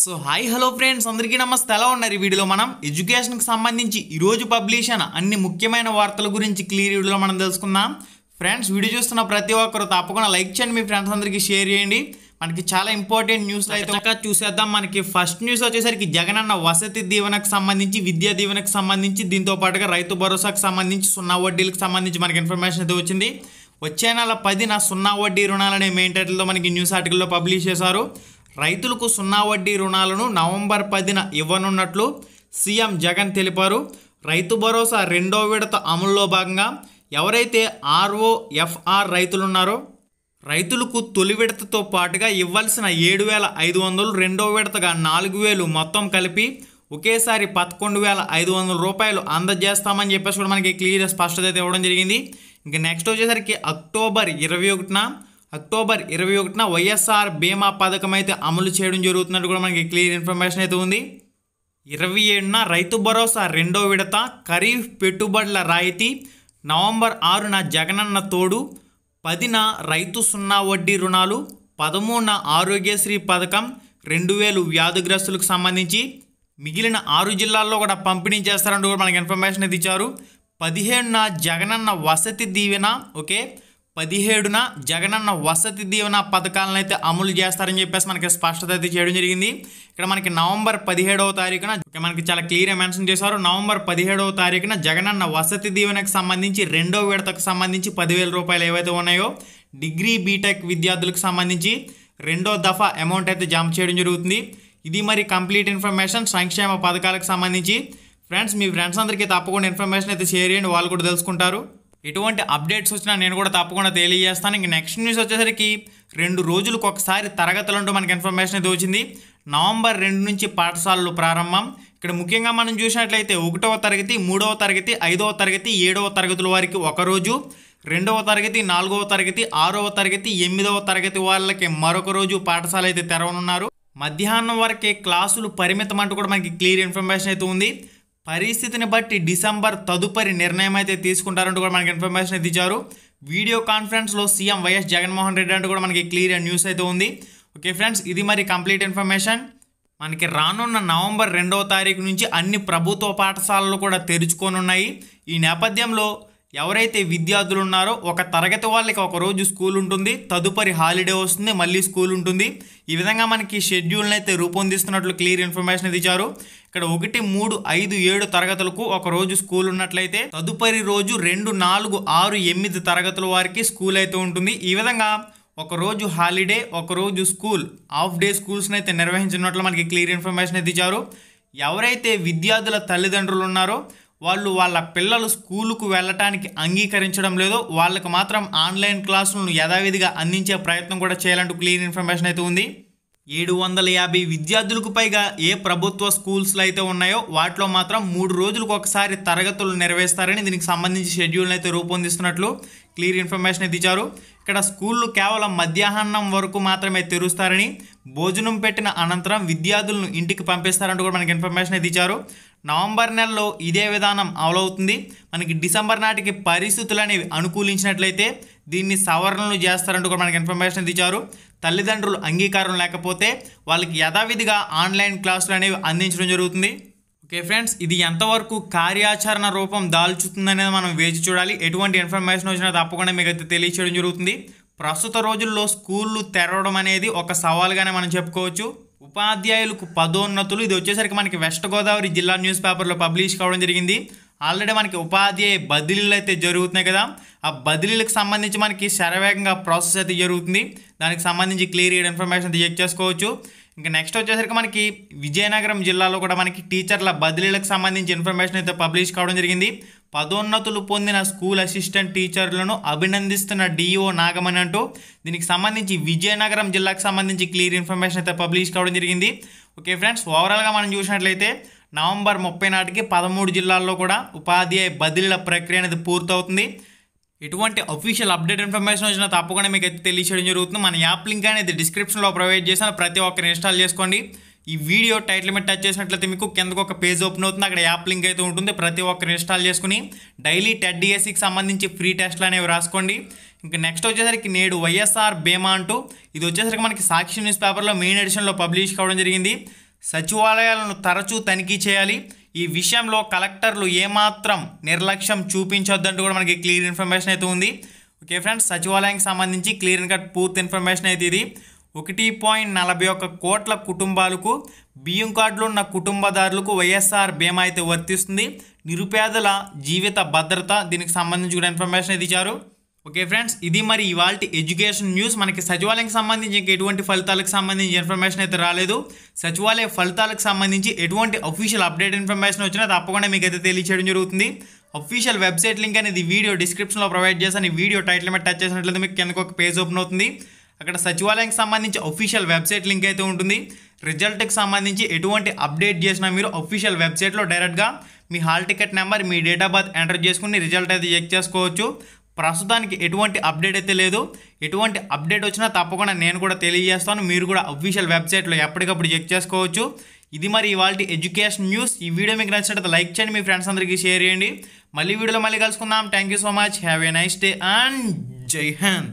so hi hello friends అందరికీ నమస్తే ఎలా ఉన్నారు ఈ వీడియోలో మనం ఎడ్యుకేషన్కి సంబంధించి ఈరోజు పబ్లిష్ అయిన అన్ని ముఖ్యమైన వార్తల గురించి క్లియర్ వీడియోలో మనం తెలుసుకుందాం ఫ్రెండ్స్ వీడియో చూస్తున్న ప్రతి ఒక్కరు తప్పకుండా లైక్ చేయండి మీ ఫ్రెండ్స్ అందరికీ షేర్ చేయండి మనకి చాలా ఇంపార్టెంట్ న్యూస్ అయితే చూసేద్దాం మనకి ఫస్ట్ న్యూస్ వచ్చేసరికి జగన్ అన్న వసతి దీవెనకు సంబంధించి విద్యా దీవెనకు సంబంధించి దీంతో పాటుగా రైతు భరోసాకు సంబంధించి సున్నా వడ్డీలకు సంబంధించి మనకి ఇన్ఫర్మేషన్ అయితే వచ్చింది వచ్చే నెల పదిన సున్నా వడ్డీ రుణాలనే మెయిన్ టైటిల్లో మనకి న్యూస్ ఆర్టికల్లో పబ్లిష్ చేశారు రైతులకు సున్నా వడ్డీ రుణాలను నవంబర్ పదిన ఇవ్వనున్నట్లు సీఎం జగన్ తెలిపారు రైతు భరోసా రెండో విడత అమల్లో భాగంగా ఎవరైతే ఆర్ఓ ఎఫ్ఆర్ రైతులున్నారో రైతులకు తొలి విడతతో పాటుగా ఇవ్వాల్సిన ఏడు వేల ఐదు వందలు రెండో విడతగా నాలుగు వేలు మొత్తం కలిపి ఒకేసారి పదకొండు వేల ఐదు వందల రూపాయలు అందజేస్తామని చెప్పేసి కూడా మనకి క్లియర్ స్పష్టత అయితే ఇవ్వడం జరిగింది ఇంకా నెక్స్ట్ వచ్చేసరికి అక్టోబర్ ఇరవై ఒకటిన అక్టోబర్ ఇరవై ఒకటిన వైఎస్ఆర్ బీమా పథకం అయితే అమలు చేయడం జరుగుతున్నట్టు కూడా మనకి క్లియర్ ఇన్ఫర్మేషన్ అయితే ఉంది ఇరవై ఏడున రైతు భరోసా రెండో విడత ఖరీఫ్ పెట్టుబడుల రాయితీ నవంబర్ ఆరున జగనన్న తోడు పదిన రైతు సున్నా వడ్డీ రుణాలు పదమూడున ఆరోగ్యశ్రీ పథకం రెండు వేలు వ్యాధిగ్రస్తులకు సంబంధించి మిగిలిన ఆరు జిల్లాల్లో కూడా పంపిణీ చేస్తారంటూ కూడా మనకి ఇన్ఫర్మేషన్ అయితే ఇచ్చారు పదిహేడున జగనన్న వసతి దీవెన ఓకే పదిహేడున జగనన్న వసతి దీవెన పథకాలను అయితే అమలు చేస్తారని చెప్పేసి మనకి స్పష్టత అయితే చేయడం జరిగింది ఇక్కడ మనకి నవంబర్ పదిహేడవ తారీఖున మనకి చాలా క్లియర్గా మెన్షన్ చేశారు నవంబర్ పదిహేడవ తారీఖున జగనన్న వసతి దీవెనకు సంబంధించి రెండో విడతకు సంబంధించి పదివేల రూపాయలు ఏవైతే ఉన్నాయో డిగ్రీ బీటెక్ విద్యార్థులకు సంబంధించి రెండో దఫా అమౌంట్ అయితే జమ చేయడం జరుగుతుంది ఇది మరి కంప్లీట్ ఇన్ఫర్మేషన్ సంక్షేమ పథకాలకు సంబంధించి ఫ్రెండ్స్ మీ ఫ్రెండ్స్ అందరికీ తప్పకుండా ఇన్ఫర్మేషన్ అయితే షేర్ చేయండి వాళ్ళు కూడా తెలుసుకుంటారు ఎటువంటి అప్డేట్స్ వచ్చినా నేను కూడా తప్పకుండా తెలియజేస్తాను ఇంక నెక్స్ట్ న్యూస్ వచ్చేసరికి రెండు రోజులకు ఒకసారి తరగతులంటూ మనకి ఇన్ఫర్మేషన్ అయితే వచ్చింది నవంబర్ రెండు నుంచి పాఠశాలలు ప్రారంభం ఇక్కడ ముఖ్యంగా మనం చూసినట్లయితే ఒకటవ తరగతి మూడవ తరగతి ఐదవ తరగతి ఏడవ తరగతుల వారికి ఒకరోజు రెండవ తరగతి నాలుగవ తరగతి ఆరవ తరగతి ఎనిమిదవ తరగతి వాళ్ళకి మరొక రోజు పాఠశాల అయితే తెరవనున్నారు మధ్యాహ్నం వరకే క్లాసులు పరిమితం అంటూ కూడా మనకి క్లియర్ ఇన్ఫర్మేషన్ అయితే ఉంది పరిస్థితిని బట్టి డిసెంబర్ తదుపరి నిర్ణయం అయితే తీసుకుంటారంటూ కూడా మనకి ఇన్ఫర్మేషన్ అయితే ఇచ్చారు వీడియో కాన్ఫరెన్స్లో సీఎం వైఎస్ జగన్మోహన్ రెడ్డి అంటూ కూడా మనకి క్లియర్ న్యూస్ అయితే ఉంది ఓకే ఫ్రెండ్స్ ఇది మరి కంప్లీట్ ఇన్ఫర్మేషన్ మనకి రానున్న నవంబర్ రెండవ తారీఖు నుంచి అన్ని ప్రభుత్వ పాఠశాలలు కూడా తెరుచుకొని ఉన్నాయి ఈ నేపథ్యంలో ఎవరైతే విద్యార్థులు ఉన్నారో ఒక తరగతి వాళ్ళకి ఒక రోజు స్కూల్ ఉంటుంది తదుపరి హాలిడే వస్తుంది మళ్ళీ స్కూల్ ఉంటుంది ఈ విధంగా మనకి షెడ్యూల్ని అయితే రూపొందిస్తున్నట్లు క్లియర్ ఇన్ఫర్మేషన్ ఇది ఇచ్చారు ఇక్కడ ఒకటి మూడు ఐదు ఏడు తరగతులకు ఒక రోజు స్కూల్ ఉన్నట్లయితే తదుపరి రోజు రెండు నాలుగు ఆరు ఎనిమిది తరగతుల వారికి స్కూల్ అయితే ఉంటుంది ఈ విధంగా ఒకరోజు హాలిడే ఒకరోజు స్కూల్ హాఫ్ డే స్కూల్స్ని అయితే నిర్వహించినట్లు మనకి క్లియర్ ఇన్ఫర్మేషన్ అయితే ఇచ్చారు ఎవరైతే విద్యార్థుల తల్లిదండ్రులు ఉన్నారో వాళ్ళు వాళ్ళ పిల్లలు స్కూలుకు వెళ్ళటానికి అంగీకరించడం లేదు వాళ్ళకు మాత్రం ఆన్లైన్ క్లాసులను యథావిధిగా అందించే ప్రయత్నం కూడా చేయాలంటూ క్లియర్ ఇన్ఫర్మేషన్ అయితే ఉంది ఏడు వందల యాభై విద్యార్థులకు పైగా ఏ ప్రభుత్వ స్కూల్స్లో అయితే ఉన్నాయో వాటిలో మాత్రం మూడు రోజులకు ఒకసారి తరగతులు నెరవేస్తారని దీనికి సంబంధించి షెడ్యూల్ని అయితే రూపొందిస్తున్నట్లు క్లియర్ ఇన్ఫర్మేషన్ అయితే ఇచ్చారు ఇక్కడ స్కూళ్ళు కేవలం మధ్యాహ్నం వరకు మాత్రమే తెరుస్తారని భోజనం పెట్టిన అనంతరం విద్యార్థులను ఇంటికి పంపిస్తారంటూ కూడా మనకి ఇన్ఫర్మేషన్ అయితే ఇచ్చారు నవంబర్ నెలలో ఇదే విధానం అమలవుతుంది మనకి డిసెంబర్ నాటికి పరిస్థితులు అనేవి అనుకూలించినట్లయితే దీన్ని సవరణలు చేస్తారంటూ కూడా మనకి ఇన్ఫర్మేషన్ ఇచ్చారు తల్లిదండ్రులు అంగీకారం లేకపోతే వాళ్ళకి యథావిధిగా ఆన్లైన్ క్లాసులు అనేవి అందించడం జరుగుతుంది ఓకే ఫ్రెండ్స్ ఇది ఎంతవరకు కార్యాచరణ రూపం దాల్చుతుందనేది మనం వేచి చూడాలి ఎటువంటి ఇన్ఫర్మేషన్ వచ్చినా తప్పకుండా మీకు అయితే తెలియచేయడం జరుగుతుంది ప్రస్తుత రోజుల్లో స్కూళ్ళు తెరవడం అనేది ఒక సవాల్గానే మనం చెప్పుకోవచ్చు ఉపాధ్యాయులకు పదోన్నతులు ఇది వచ్చేసరికి మనకి వెస్ట్ గోదావరి జిల్లా న్యూస్ పేపర్లో పబ్లిష్ కావడం జరిగింది ఆల్రెడీ మనకి ఉపాధ్యాయ బదిలీలు అయితే జరుగుతున్నాయి కదా ఆ బదిలీలకు సంబంధించి మనకి శరవేగంగా ప్రాసెస్ అయితే జరుగుతుంది దానికి సంబంధించి క్లియర్ ఇన్ఫర్మేషన్ అయితే చెక్ చేసుకోవచ్చు ఇంకా నెక్స్ట్ వచ్చేసరికి మనకి విజయనగరం జిల్లాలో కూడా మనకి టీచర్ల బదిలీలకు సంబంధించి ఇన్ఫర్మేషన్ అయితే పబ్లిష్ కావడం జరిగింది పదోన్నతులు పొందిన స్కూల్ అసిస్టెంట్ టీచర్లను అభినందిస్తున్న డిఈఓ నాగమణి అంటూ దీనికి సంబంధించి విజయనగరం జిల్లాకు సంబంధించి క్లియర్ ఇన్ఫర్మేషన్ అయితే పబ్లిష్ కావడం జరిగింది ఓకే ఫ్రెండ్స్ ఓవరాల్గా మనం చూసినట్లయితే నవంబర్ ముప్పై నాటికి పదమూడు జిల్లాల్లో కూడా ఉపాధ్యాయ బదిలీల ప్రక్రియ అనేది పూర్తవుతుంది ఎటువంటి అఫీషియల్ అప్డేట్ ఇన్ఫర్మేషన్ వచ్చినా తప్పకుండా మీకు అయితే తెలియచేయడం జరుగుతుంది మన యాప్ లింక్ అనేది డిస్క్రిప్షన్లో ప్రొవైడ్ చేశాను ప్రతి ఒక్కరిని ఇన్స్టాల్ చేసుకోండి ఈ వీడియో టైటిల్ మీద టచ్ చేసినట్లయితే మీకు కిందకు ఒక పేజ్ ఓపెన్ అవుతుంది అక్కడ యాప్ లింక్ అయితే ఉంటుంది ప్రతి ఒక్కరు ఇన్స్టాల్ చేసుకుని డైలీ టెడ్ డిఎస్సికి సంబంధించి ఫ్రీ టెస్ట్లు అనేవి రాసుకోండి ఇంకా నెక్స్ట్ వచ్చేసరికి నేడు వైఎస్ఆర్ బీమా అంటూ ఇది వచ్చేసరికి మనకి సాక్షి న్యూస్ పేపర్లో మెయిన్ ఎడిషన్లో పబ్లిష్ కావడం జరిగింది సచివాలయాలను తరచూ తనిఖీ చేయాలి ఈ విషయంలో కలెక్టర్లు ఏమాత్రం నిర్లక్ష్యం చూపించొద్దంటూ కూడా మనకి క్లియర్ ఇన్ఫర్మేషన్ అయితే ఉంది ఓకే ఫ్రెండ్స్ సచివాలయానికి సంబంధించి క్లియర్ కట్ పూర్తి ఇన్ఫర్మేషన్ అయితే ఇది ఒకటి పాయింట్ నలభై ఒక్క కోట్ల కుటుంబాలకు బియ్యం కార్డులు ఉన్న కుటుంబదారులకు వైఎస్ఆర్ బీమా అయితే వర్తిస్తుంది నిరుపేదల జీవిత భద్రత దీనికి సంబంధించి కూడా ఇన్ఫర్మేషన్ అయితే ఇచ్చారు ఓకే ఫ్రెండ్స్ ఇది మరి ఇవాళ ఎడ్యుకేషన్ న్యూస్ మనకి సచివాలయంకి సంబంధించి ఇంకా ఎటువంటి ఫలితాలకు సంబంధించి ఇన్ఫర్మేషన్ అయితే రాలేదు సచివాలయ ఫలితాలకు సంబంధించి ఎటువంటి అఫీషియల్ అప్డేట్ ఇన్ఫర్మేషన్ వచ్చినా తప్పకుండా మీకు అయితే తెలియచేయడం జరుగుతుంది అఫీషియల్ వెబ్సైట్ లింక్ అనేది వీడియో డిస్క్రిప్షన్లో ప్రొవైడ్ చేసి వీడియో టైటిల్ మీద టచ్ చేసినట్లయితే మీకు కిందకు ఒక పేజ్ ఓపెన్ అవుతుంది అక్కడ సచివాలయానికి సంబంధించి అఫీషియల్ వెబ్సైట్ లింక్ అయితే ఉంటుంది రిజల్ట్కి సంబంధించి ఎటువంటి అప్డేట్ చేసినా మీరు అఫీషియల్ వెబ్సైట్లో డైరెక్ట్గా మీ హాల్ టికెట్ నెంబర్ మీ డేట్ ఆఫ్ బర్త్ ఎంటర్ చేసుకుని రిజల్ట్ అయితే చెక్ చేసుకోవచ్చు ప్రస్తుతానికి ఎటువంటి అప్డేట్ అయితే లేదు ఎటువంటి అప్డేట్ వచ్చినా తప్పకుండా నేను కూడా తెలియజేస్తాను మీరు కూడా అఫీషియల్ వెబ్సైట్లో ఎప్పటికప్పుడు చెక్ చేసుకోవచ్చు ఇది మరి ఇవాళ ఎడ్యుకేషన్ న్యూస్ ఈ వీడియో మీకు నచ్చినట్లయితే లైక్ చేయండి మీ ఫ్రెండ్స్ అందరికీ షేర్ చేయండి మళ్ళీ వీడియోలో మళ్ళీ కలుసుకుందాం thank you so much have a nice day and Jai Hind